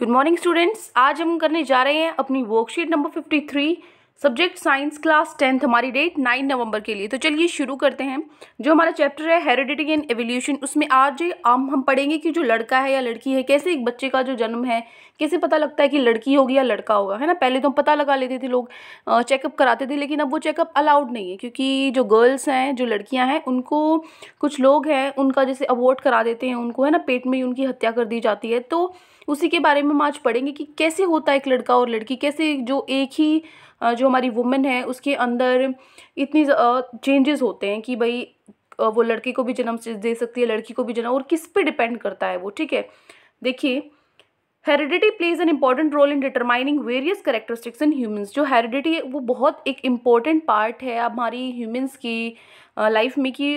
good morning students आज हम करने जा रहे हैं अपनी worksheet number 53 subject science class tenth हमारी डेट 9 नवंबर के लिए तो चलिए शुरू करते हैं जो हमारा चैप्टर है हेरिडिटी एंड एवोल्यूशन उसमें आज हम हम पढ़ेंगे कि जो लड़का है या लड़की है कैसे एक बच्चे का जो जन्म है कैसे पता लगता है कि लड़की होगी या लड़का होगा है ना पहले तो हम पता लगा लेते थे लोग चेकअप कराते थे लेकिन अब वो चेकअप अलाउड नहीं है क्योंकि जो गर्ल्स हैं जो लड़कियाँ हैं उनको कुछ लोग हैं उनका जैसे अवॉर्ड करा देते हैं उनको है ना पेट में ही उनकी हत्या कर दी जाती है तो उसी के बारे में हम आज पढ़ेंगे कि कैसे होता है एक लड़का और लड़की कैसे जो एक ही जो हमारी वुमेन है उसके अंदर इतनी चेंजेस होते हैं कि भाई वो लड़के को भी जन्म दे सकती है लड़की को भी जन्म और किस पे डिपेंड करता है वो ठीक है देखिए heredity plays an important role in determining various characteristics in humans जो हेरिडिटी है वो बहुत एक इम्पॉर्टेंट पार्ट है हमारी ह्यूमन्स की लाइफ में कि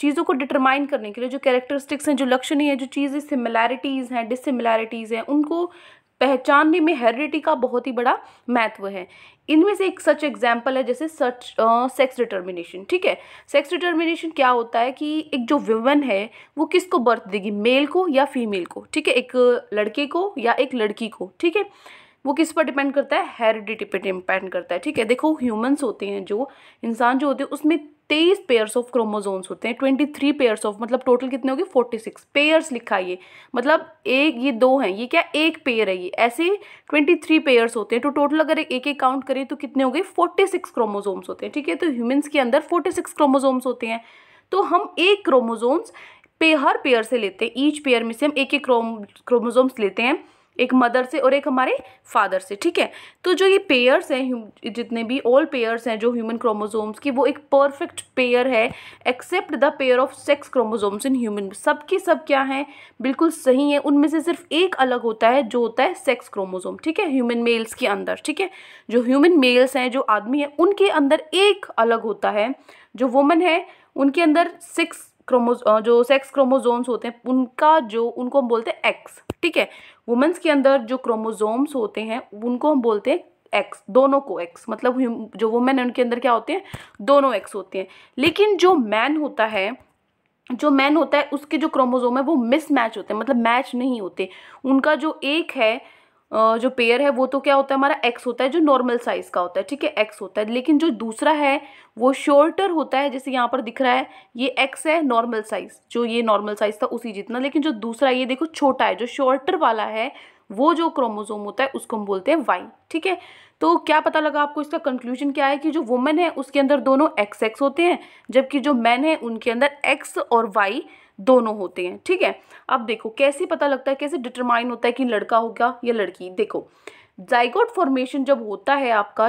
चीज़ों को डिटरमाइन करने के लिए जो कैरेक्टरिस्टिक्स हैं जो लक्षण हैं जो चीज़ें सिमिलैरिटीज़ हैं डिसिमिलैरिटीज़ हैं उनको पहचानने में हेरिडिटी का बहुत ही बड़ा महत्व है इनमें से एक सच एग्जाम्पल है जैसे सच सेक्स डिटर्मिनेशन ठीक है सेक्स डिटर्मिनेशन क्या होता है कि एक जो वुमेन है वो किसको बर्थ देगी मेल को या फीमेल को ठीक है एक लड़के को या एक लड़की को ठीक है वो किस पर डिपेंड करता है हेरिडिटी पर डिपेंड करता है ठीक है देखो ह्यूमंस होते हैं जो इंसान जो होते हैं उसमें तेईस पेयर्स ऑफ क्रोमोजोम्स होते हैं ट्वेंटी थ्री पेयर्स ऑफ मतलब टोटल कितने होगी फोर्टी सिक्स पेयर्स लिखा ये मतलब एक ये दो हैं ये क्या एक पेयर है ये ऐसे ट्वेंटी थ्री पेयर्स होते हैं तो टोटल अगर एक एक काउंट करें तो कितने हो गए फोर्टी सिक्स क्रोमोजोम्स होते हैं ठीक है तो ह्यूमन्स के अंदर फोर्टी सिक्स क्रोमोजोम्स होते हैं तो हम एक क्रोमोजोम्स पे हर पेयर से लेते हैं ईच पेयर में से हम एक एक क्रोम क्रोमोजोम्स लेते हैं एक मदर से और एक हमारे फादर से ठीक है तो जो ये पेयर्स हैं जितने भी ऑल पेयर्स हैं जो ह्यूमन क्रोमोजोम्स की वो एक परफेक्ट पेयर है except the pair of sex chromosomes in human सब की सब क्या हैं बिल्कुल सही है उनमें से सिर्फ एक अलग होता है जो होता है सेक्स क्रोमोजोम ठीक है ह्यूमन मेल्स के अंदर ठीक है जो ह्यूमन मेल्स हैं जो आदमी हैं उनके अंदर एक अलग होता है जो वुमन है उनके अंदर सिक्स क्रोमोज जो सेक्स क्रोमोजोम्स होते हैं उनका जो उनको हम बोलते हैं एक्स ठीक है वुमेंस के अंदर जो क्रोमोजोम्स होते हैं उनको हम बोलते हैं एक्स दोनों को एक्स मतलब जो वुमेन है उनके अंदर क्या होते हैं दोनों एक्स होते हैं लेकिन जो मैन होता है जो मैन होता है उसके जो क्रोमोजोम है वो मिसमैच होते हैं मतलब मैच नहीं होते उनका जो एक है जो पेयर है वो तो क्या होता है हमारा एक्स होता है जो नॉर्मल साइज़ का होता है ठीक है एक्स होता है लेकिन जो दूसरा है वो शॉर्टर होता है जैसे यहाँ पर दिख रहा है ये एक्स है नॉर्मल साइज़ जो ये नॉर्मल साइज़ था उसी जितना लेकिन जो दूसरा ये देखो छोटा है जो शॉर्टर वाला है वो जो क्रोमोजोम होता है उसको हम बोलते हैं वाई ठीक है तो क्या पता लगा आपको इसका कंक्लूजन क्या है कि जो वुमेन है उसके अंदर दोनों एक्स एक्स होते हैं जबकि जो मैन है उनके अंदर एक्स और वाई दोनों होते हैं ठीक है अब देखो कैसे पता लगता है कैसे डिटरमाइन होता है कि लड़का होगा या लड़की देखो जाइकोट फॉर्मेशन जब होता है आपका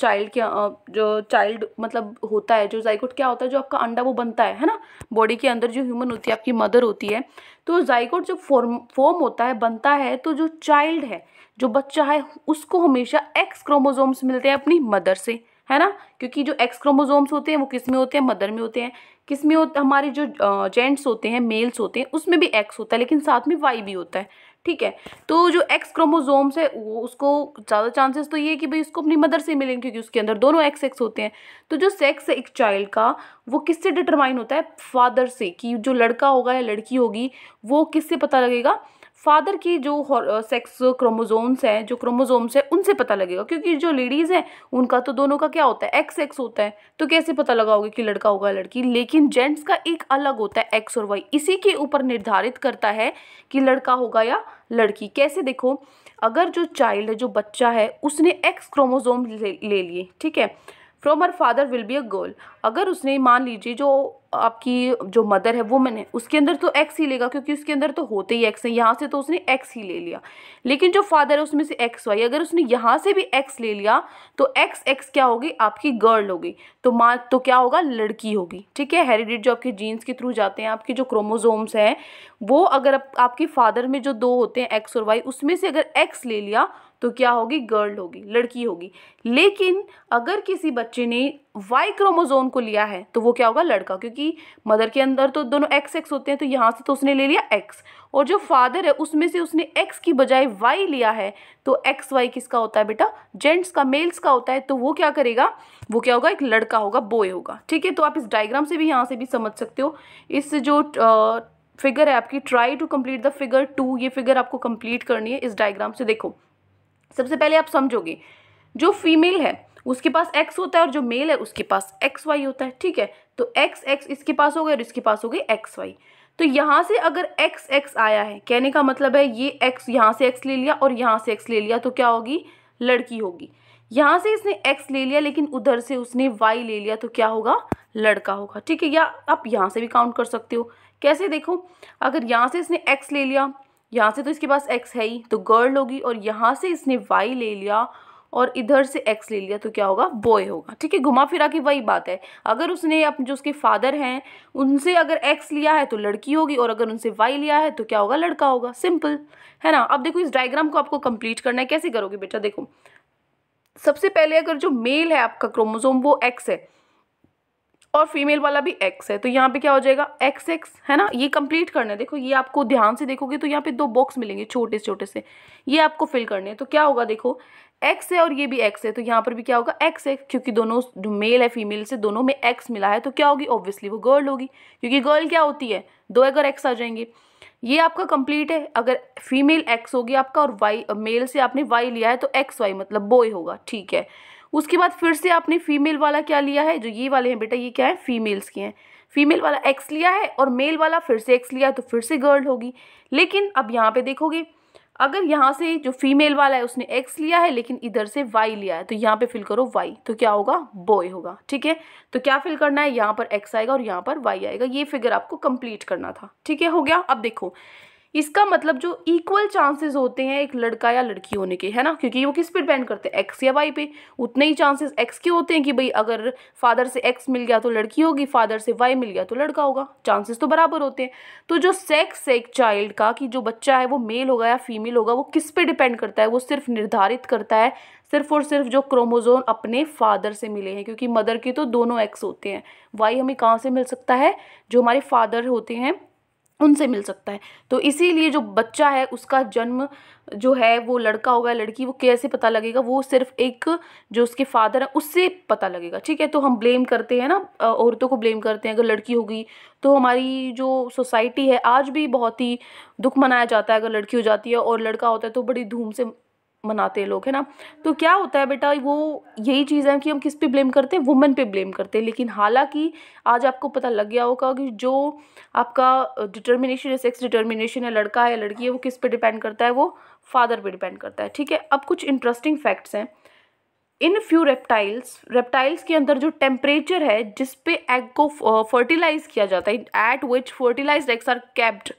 चाइल्ड के जो चाइल्ड मतलब होता है जो जाइकोट क्या होता है जो आपका अंडा वो बनता है है ना बॉडी के अंदर जो ह्यूमन होती है आपकी मदर होती है तो जाइकोट जब फॉर्म फॉर्म होता है बनता है तो जो चाइल्ड है जो बच्चा है उसको हमेशा एक्स क्रोमोजोम्स मिलते हैं अपनी मदर से है ना क्योंकि जो एक्स क्रोमोजोम्स होते हैं वो किस में होते हैं मदर में होते हैं किस में होते हमारे जो जेंट्स होते हैं मेल्स होते हैं उसमें भी एक्स होता है लेकिन साथ में वाई भी होता है ठीक है तो जो एक्स क्रोमोजोम्स है वो उसको ज़्यादा चांसेस तो ये है कि भाई उसको अपनी मदर से मिलेंगे क्योंकि उसके अंदर दोनों एक्स एक्स होते हैं तो जो सेक्स है एक चाइल्ड का वो किससे डिटरमाइन होता है फादर से कि जो लड़का होगा या लड़की होगी वो किससे पता लगेगा फादर की जो सेक्स क्रोमोजोम्स हैं जो क्रोमोजोम्स हैं उनसे पता लगेगा क्योंकि जो लेडीज़ हैं उनका तो दोनों का क्या होता है एक्स एक्स होता है तो कैसे पता लगाओगे कि लड़का होगा लड़की लेकिन जेंट्स का एक अलग होता है एक्स और वाई इसी के ऊपर निर्धारित करता है कि लड़का होगा या लड़की कैसे देखो अगर जो चाइल्ड है जो बच्चा है उसने एक्स क्रोमोजोम ले, ले लिए ठीक है from her father will be a girl अगर उसने मान लीजिए जो आपकी जो मदर है वुमेन है उसके अंदर तो एक्स ही लेगा क्योंकि उसके अंदर तो होते ही एक्स हैं यहाँ से तो उसने एक्स ही ले लिया लेकिन जो फादर है उसमें से एक्स वाई अगर उसने यहाँ से भी एक्स ले लिया तो एक्स एक्स क्या होगी आपकी गर्ल होगी तो माँ तो क्या होगा लड़की होगी ठीक है हेरिडिट जो आपके जीन्स के थ्रू जाते हैं आपके जो क्रोमोजोम्स हैं वो अगर आप, आपके फादर में जो दो होते हैं एक्स और वाई उसमें से अगर एक्स ले लिया तो क्या होगी गर्ल होगी लड़की होगी लेकिन अगर किसी बच्चे ने वाई क्रोमोजोन को लिया है तो वो क्या होगा लड़का क्योंकि मदर के अंदर तो दोनों एक्स एक्स होते हैं तो यहाँ से तो उसने ले लिया एक्स और जो फादर है उसमें से उसने एक्स की बजाय वाई लिया है तो एक्स वाई किसका होता है बेटा जेंट्स का मेल्स का होता है तो वो क्या करेगा वो क्या होगा एक लड़का होगा बॉय होगा ठीक है तो आप इस डायग्राम से भी यहाँ से भी समझ सकते हो इस जो फिगर है आपकी try to complete the figure टू ये फिगर आपको कम्प्लीट करनी है इस डायग्राम से देखो सबसे पहले आप समझोगे जो फीमेल है उसके पास एक्स होता है और जो मेल है उसके पास एक्स वाई होता है ठीक है तो एक्स एक्स इसके पास हो गए और इसके पास हो गए एक्स वाई तो यहाँ से अगर एक्स एक्स आया है कहने का मतलब है ये एक्स यहाँ से एक्स ले लिया और यहाँ से एक्स ले लिया तो क्या होगी लड़की होगी यहाँ से इसने एक्स ले लिया लेकिन उधर से उसने वाई ले लिया तो क्या होगा लड़का होगा ठीक है या आप यहाँ से भी काउंट कर सकते हो कैसे देखो अगर यहाँ से इसने एक्स ले लिया यहाँ से तो इसके पास एक्स है ही तो गर्ल होगी और यहाँ से इसने वाई ले लिया और इधर से एक्स ले लिया तो क्या होगा बॉय होगा ठीक है घुमा फिरा के वही बात है अगर उसने अपने जो उसके फादर हैं उनसे अगर एक्स लिया है तो लड़की होगी और अगर उनसे वाई लिया है तो क्या होगा लड़का होगा सिंपल है ना अब देखो इस डायग्राम को आपको कंप्लीट करना है कैसे करोगे बेटा देखो सबसे पहले अगर जो मेल है आपका क्रोमोजोम वो एक्स है और फीमेल वाला भी एक्स है तो यहाँ पे क्या हो जाएगा एक्स एक्स है ना ये कंप्लीट करना है देखो ये आपको ध्यान से देखोगे तो यहाँ पे दो बॉक्स मिलेंगे छोटे छोटे से ये आपको फिल करने हैं तो क्या होगा देखो एक्स है और ये भी एक्स है तो यहाँ पर भी क्या होगा एक्स है क्योंकि दोनों मेल है फीमेल से दोनों में एक्स मिला है तो क्या होगी ऑब्वियसली वो गर्ल होगी क्योंकि गर्ल क्या होती है दो अगर एक्स आ जाएंगे ये आपका कंप्लीट है अगर फीमेल एक्स होगी आपका और वाई मेल से आपने वाई लिया है तो एक्स वाई मतलब बॉय होगा ठीक है उसके बाद फिर से आपने फीमेल वाला क्या लिया है जो ये वाले हैं बेटा ये क्या है फीमेल्स के हैं फीमेल वाला एक्स लिया है और मेल वाला फिर से एक्स लिया तो फिर से गर्ल होगी लेकिन अब यहाँ पे देखोगे अगर यहाँ से जो फीमेल वाला है उसने एक्स लिया है लेकिन इधर से वाई लिया है तो यहाँ पे फिल करो वाई तो क्या होगा बॉय होगा ठीक है तो क्या फिल करना है यहाँ पर एक्स आएगा और यहाँ पर वाई आएगा ये फिगर आपको कंप्लीट करना था ठीक है हो गया अब देखो इसका मतलब जो इक्वल चांसेस होते हैं एक लड़का या लड़की होने के है ना क्योंकि वो किस पे डिपेंड करते हैं एक्स या वाई पे उतने ही चांसेस एक्स के होते हैं कि भाई अगर फादर से एक्स मिल गया तो लड़की होगी फादर से वाई मिल गया तो लड़का होगा चांसेस तो बराबर होते हैं तो जो सेक्स है एक चाइल्ड का कि जो बच्चा है वो मेल होगा या फीमेल होगा वो किस पर डिपेंड करता है वो सिर्फ निर्धारित करता है सिर्फ और सिर्फ जो क्रोमोज़ोन अपने फादर से मिले हैं क्योंकि मदर के तो दोनों एक्स होते हैं वाई हमें कहाँ से मिल सकता है जो हमारे फादर होते हैं उनसे मिल सकता है तो इसीलिए जो बच्चा है उसका जन्म जो है वो लड़का होगा लड़की वो कैसे पता लगेगा वो सिर्फ एक जो उसके फादर है उससे पता लगेगा ठीक है तो हम ब्लेम करते हैं ना औरतों को ब्लेम करते हैं अगर लड़की होगी तो हमारी जो सोसाइटी है आज भी बहुत ही दुख मनाया जाता है अगर लड़की हो जाती है और लड़का होता है तो बड़ी धूम से मनाते हैं लोग है ना तो क्या होता है बेटा वो यही चीज़ है कि हम किस पे ब्लेम करते हैं वुमेन पे ब्लेम करते हैं लेकिन हालांकि आज आपको पता लग गया होगा कि जो आपका डिटर्मिनेशन है सेक्स डिटर्मिनेशन है लड़का है लड़की है वो किस पे डिपेंड करता है वो फादर पे डिपेंड करता है ठीक है अब कुछ इंटरेस्टिंग फैक्ट्स हैं इन फ्यू रेप्टाइल्स रेप्टाइल्स के अंदर जो टेम्परेचर है जिसपे एग को फर्टिलाइज किया जाता है at which fertilize eggs are capped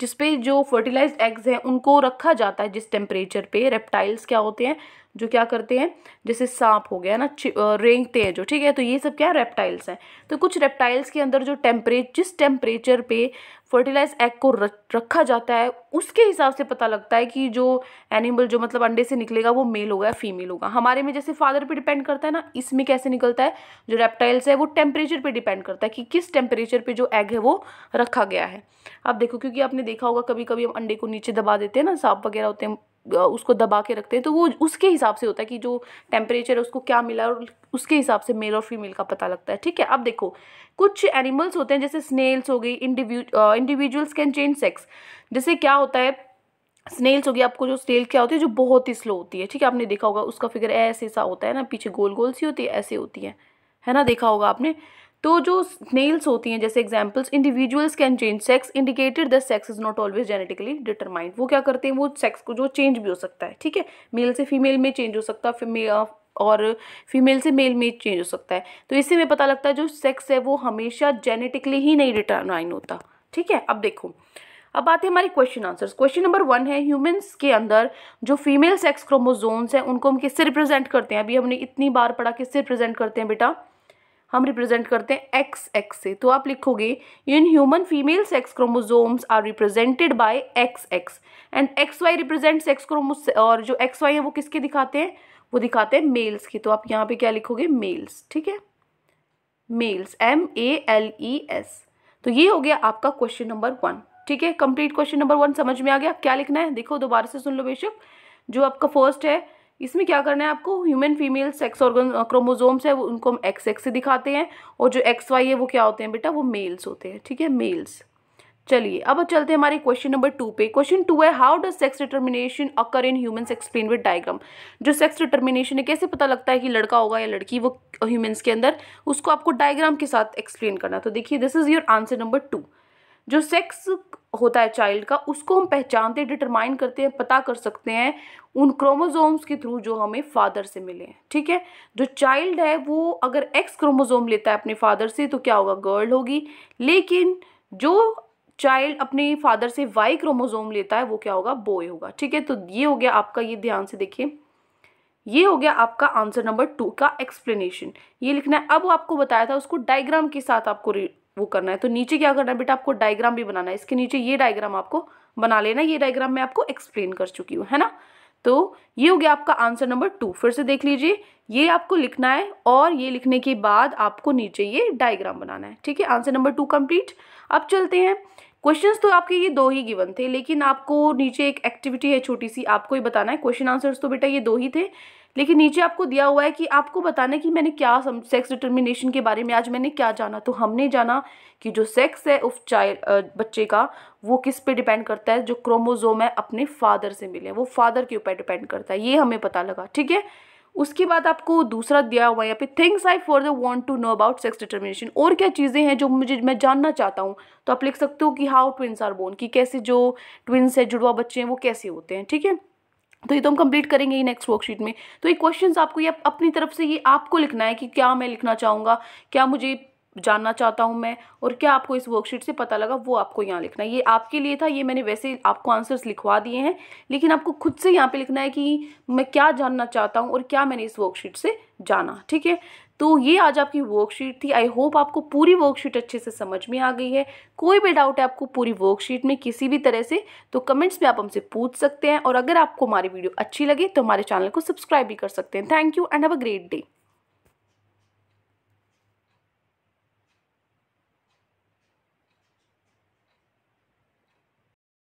जिसपे जो फर्टिलाइज्ड एग्स हैं उनको रखा जाता है जिस टेम्परेचर पे रेप्टाइल्स क्या होते हैं जो क्या करते हैं जैसे सांप हो गया ना रेंगते हैं जो ठीक है तो ये सब क्या रेप्टाइल्स हैं तो कुछ रेप्टाइल्स के अंदर जो टेम्परेच जिस टेम्परेचर पे फर्टिलाइज एग को रखा जाता है उसके हिसाब से पता लगता है कि जो एनिमल जो मतलब अंडे से निकलेगा वो मेल होगा या फीमेल होगा हमारे में जैसे फादर पे डिपेंड करता है ना इसमें कैसे निकलता है जो रेप्टाइल्स है वो टेम्परेचर पे डिपेंड करता है कि किस टेम्परेचर पे जो एग है वो रखा गया है अब देखो क्योंकि आपने देखा होगा कभी कभी हम अंडे को नीचे दबा देते हैं ना सांप वगैरह होते हैं उसको दबा के रखते हैं तो वो उसके हिसाब से होता है कि जो टेम्परेचर है उसको क्या मिला और उसके हिसाब से मेल और फीमेल का पता लगता है ठीक है अब देखो कुछ एनिमल्स होते हैं जैसे स्नेल्स हो गई इंडिविजुअल्स कैन चेंज सेक्स जैसे क्या होता है स्नेल्स हो गई आपको जो स्नेल क्या होती है जो बहुत ही स्लो होती है ठीक है आपने देखा होगा उसका फिगर ऐसे सा होता है ना पीछे गोल गोल सी होती है ऐसे होती है है ना देखा होगा आपने तो जो नेल्स होती हैं जैसे examples individuals can change sex indicated the sex is not always genetically determined वो क्या करते हैं वो सेक्स को जो चेंज भी हो सकता है ठीक है मेल से फीमेल में चेंज हो सकता है और फीमेल से मेल में चेंज हो सकता है तो इससे हमें पता लगता है जो सेक्स है वो हमेशा जेनेटिकली ही नहीं डिटरमाइन होता ठीक है अब देखो अब आते हैं हमारे question answers question number one है ह्यूमंस के अंदर जो फीमेल सेक्स क्रोमोजोम्स हैं उनको हम किससे रिप्रेजेंट करते हैं अभी हमने इतनी बार पढ़ा किससे रिप्रेजेंट करते हैं बेटा हम रिप्रेजेंट करते हैं एक्स एक्स से तो आप लिखोगे in human female sex chromosomes are represented by X X and X Y represent sex chromosomes और जो एक्स वाई है वो किसके दिखाते हैं वो दिखाते हैं मेल्स की तो आप यहाँ पे क्या लिखोगे मेल्स ठीक है males M A L E S तो ये हो गया आपका क्वेश्चन नंबर वन ठीक है कंप्लीट क्वेश्चन नंबर वन समझ में आ गया क्या लिखना है देखो दोबारा से सुन लो बेशक जो आपका फर्स्ट है इसमें क्या करना है आपको human female sex organ chromosomes है वो उनको हम एक्स एक्स से दिखाते हैं और जो एक्स वाई है वो क्या होते हैं बेटा वो मेल्स होते हैं ठीक है मेल्स चलिए अब चलते हैं हमारे क्वेश्चन नंबर टू पे क्वेश्चन टू है how does sex determination occur in human explain with diagram जो सेक्स डिटर्मिनेशन है कैसे पता लगता है कि लड़का होगा या लड़की वो ह्यूमन्स के अंदर उसको आपको डायग्राम के साथ एक्सप्लेन करना तो देखिए this is your answer number two जो सेक्स होता है चाइल्ड का उसको हम पहचानते डिटरमाइन करते हैं पता कर सकते हैं उन क्रोमोजोम्स के थ्रू जो हमें फादर से मिले हैं ठीक है जो चाइल्ड है वो अगर एक्स क्रोमोजोम लेता है अपने फादर से तो क्या होगा गर्ल होगी लेकिन जो चाइल्ड अपने फादर से वाई क्रोमोजोम लेता है वो क्या होगा बॉय होगा ठीक है तो ये हो गया आपका ये ध्यान से देखिए ये हो गया आपका आंसर नंबर टू का एक्सप्लेनेशन ये लिखना है अब आपको बताया था उसको डायग्राम के साथ आपको वो करना है तो नीचे क्या करना है बेटा आपको डायग्राम भी बनाना है इसके नीचे ये डायग्राम आपको बना लेना ये डायग्राम मैं आपको एक्सप्लेन कर चुकी हूँ है ना तो ये हो गया आपका आंसर नंबर टू फिर से देख लीजिए ये आपको लिखना है और ये लिखने के बाद आपको नीचे ये डायग्राम बनाना है ठीक है आंसर नंबर टू कंप्लीट अब चलते हैं क्वेश्चंस तो आपके ये दो ही गिवन थे लेकिन आपको नीचे एक एक्टिविटी है छोटी सी आपको ही बताना है क्वेश्चन आंसर्स तो बेटा ये दो ही थे लेकिन नीचे आपको दिया हुआ है कि आपको बताना कि मैंने क्या सेक्स डिटर्मिनेशन के बारे में आज मैंने क्या जाना तो हमने जाना कि जो सेक्स है उस चाइल्ड बच्चे का वो किस पे डिपेंड करता है जो क्रोमोजोम है अपने फादर से मिले वो फादर के ऊपर डिपेंड करता है ये हमें पता लगा ठीक है उसके बाद आपको दूसरा दिया हुआ है यहाँ पे things I for the want to know about sex determination और क्या चीज़ें हैं जो मुझे मैं जानना चाहता हूँ तो आप लिख सकते हो कि हाउ ट्विंस आर बोर्न कि कैसे जो ट्विंस है जुड़वा बच्चे हैं वो कैसे होते हैं ठीक है तो ये तो हम कंप्लीट करेंगे ही नेक्स्ट वर्कशीट में तो ये क्वेश्चंस आपको ये अपनी तरफ से ये आपको लिखना है कि क्या मैं लिखना चाहूँगा क्या मुझे जानना चाहता हूँ मैं और क्या आपको इस वर्कशीट से पता लगा वो आपको यहाँ लिखना है ये आपके लिए था ये मैंने वैसे आपको आंसर्स लिखवा दिए हैं लेकिन आपको खुद से यहाँ पे लिखना है कि मैं क्या जानना चाहता हूँ और क्या मैंने इस वर्कशीट से जाना ठीक है तो ये आज आपकी वर्कशीट थी आई होप आपको पूरी वर्कशीट अच्छे से समझ में आ गई है कोई भी डाउट है आपको पूरी वर्कशीट में किसी भी तरह से तो कमेंट्स में आप हमसे पूछ सकते हैं और अगर आपको हमारी वीडियो अच्छी लगे तो हमारे चैनल को सब्सक्राइब भी कर सकते हैं thank you and have a great day